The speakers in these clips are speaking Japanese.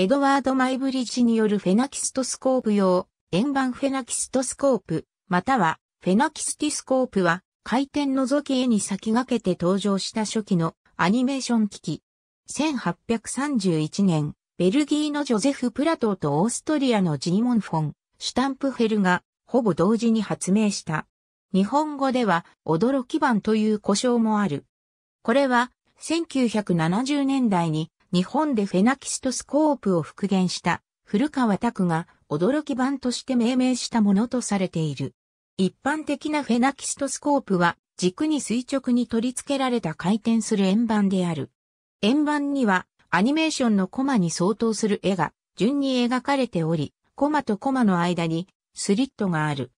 エドワード・マイブリッジによるフェナキストスコープ用、円盤フェナキストスコープ、またはフェナキスティスコープは、回転のき絵に先駆けて登場した初期のアニメーション機器。1831年、ベルギーのジョゼフ・プラトーとオーストリアのジーモン・フォン、シュタンプフェルが、ほぼ同時に発明した。日本語では、驚き版という呼称もある。これは、1970年代に日本でフェナキストスコープを復元した古川拓が驚き版として命名したものとされている。一般的なフェナキストスコープは軸に垂直に取り付けられた回転する円盤である。円盤にはアニメーションのコマに相当する絵が順に描かれており、コマとコマの間にスリットがある。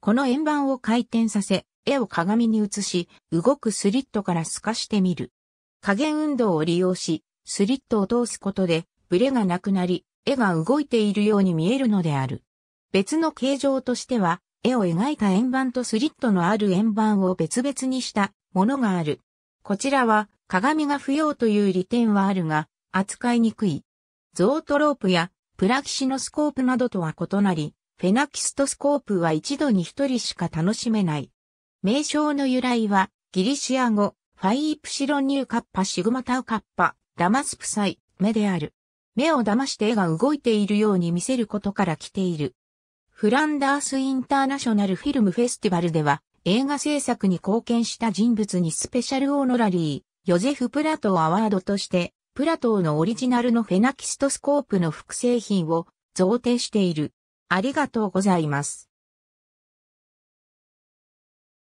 この円盤を回転させ、絵を鏡に映し、動くスリットから透かしてみる。加減運動を利用し、スリットを通すことで、ブレがなくなり、絵が動いているように見えるのである。別の形状としては、絵を描いた円盤とスリットのある円盤を別々にしたものがある。こちらは、鏡が不要という利点はあるが、扱いにくい。ゾートロープやプラキシノスコープなどとは異なり、フェナキストスコープは一度に一人しか楽しめない。名称の由来は、ギリシア語、ファイープシロニューカッパシグマタウカッパ騙すサイ、目である。目を騙して絵が動いているように見せることから来ている。フランダースインターナショナルフィルムフェスティバルでは、映画制作に貢献した人物にスペシャルオーノラリー、ヨゼフ・プラトーアワードとして、プラトーのオリジナルのフェナキストスコープの複製品を贈呈している。ありがとうございます。